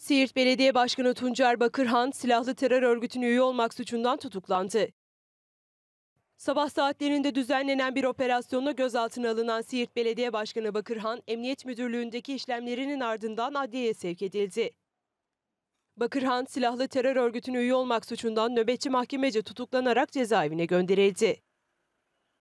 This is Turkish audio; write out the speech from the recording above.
Siirt Belediye Başkanı Tuncer Bakırhan silahlı terör örgütünün üye olmak suçundan tutuklandı. Sabah saatlerinde düzenlenen bir operasyonla gözaltına alınan Siirt Belediye Başkanı Bakırhan, Emniyet Müdürlüğü'ndeki işlemlerinin ardından adliyeye sevk edildi. Bakırhan, silahlı terör örgütünün üye olmak suçundan nöbetçi mahkemece tutuklanarak cezaevine gönderildi.